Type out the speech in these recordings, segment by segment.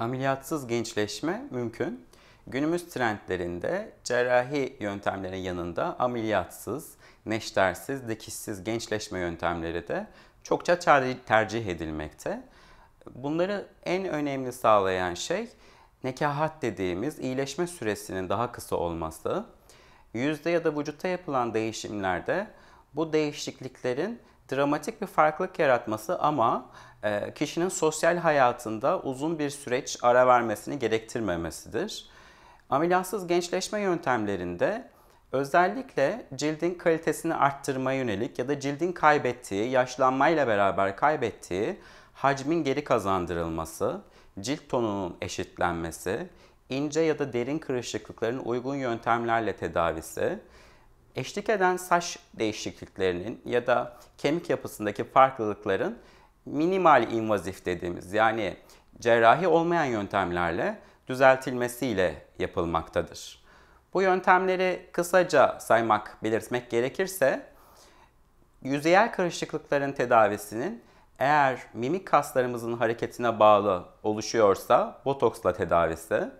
ameliyatsız gençleşme mümkün. Günümüz trendlerinde cerrahi yöntemlerin yanında ameliyatsız, neştersiz, dikişsiz gençleşme yöntemleri de çokça tercih edilmekte. Bunları en önemli sağlayan şey nekahat dediğimiz iyileşme süresinin daha kısa olması. Yüzde ya da vücutta yapılan değişimlerde bu değişikliklerin dramatik bir farklılık yaratması ama e, kişinin sosyal hayatında uzun bir süreç ara vermesini gerektirmemesidir. Ameliyatsız gençleşme yöntemlerinde özellikle cildin kalitesini arttırmaya yönelik ya da cildin kaybettiği, yaşlanmayla beraber kaybettiği hacmin geri kazandırılması, cilt tonunun eşitlenmesi, ince ya da derin kırışıklıkların uygun yöntemlerle tedavisi, eşlik eden saç değişikliklerinin ya da kemik yapısındaki farklılıkların minimal invazif dediğimiz yani cerrahi olmayan yöntemlerle düzeltilmesiyle yapılmaktadır. Bu yöntemleri kısaca saymak, belirtmek gerekirse yüzeyel karışıklıkların tedavisinin eğer mimik kaslarımızın hareketine bağlı oluşuyorsa botoksla tedavisi,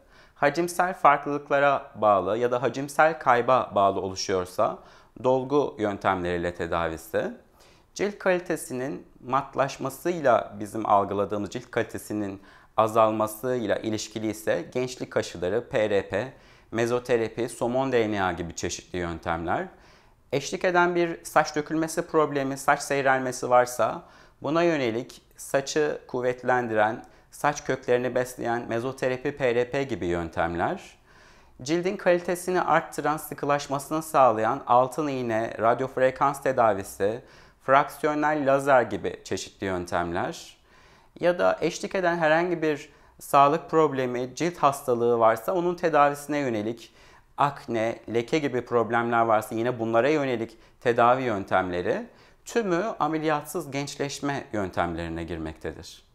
hacimsel farklılıklara bağlı ya da hacimsel kayba bağlı oluşuyorsa dolgu yöntemleriyle tedavisi, cilt kalitesinin matlaşmasıyla bizim algıladığımız cilt kalitesinin azalmasıyla ilişkili ise gençlik kaşıları, PRP, mezoterapi, somon DNA gibi çeşitli yöntemler. Eşlik eden bir saç dökülmesi problemi, saç seyrelmesi varsa buna yönelik saçı kuvvetlendiren saç köklerini besleyen mezoterapi, PRP gibi yöntemler, cildin kalitesini arttıran, sıkılaşmasını sağlayan altın iğne, radyofrekans tedavisi, fraksiyonel lazer gibi çeşitli yöntemler ya da eşlik eden herhangi bir sağlık problemi, cilt hastalığı varsa onun tedavisine yönelik akne, leke gibi problemler varsa yine bunlara yönelik tedavi yöntemleri tümü ameliyatsız gençleşme yöntemlerine girmektedir.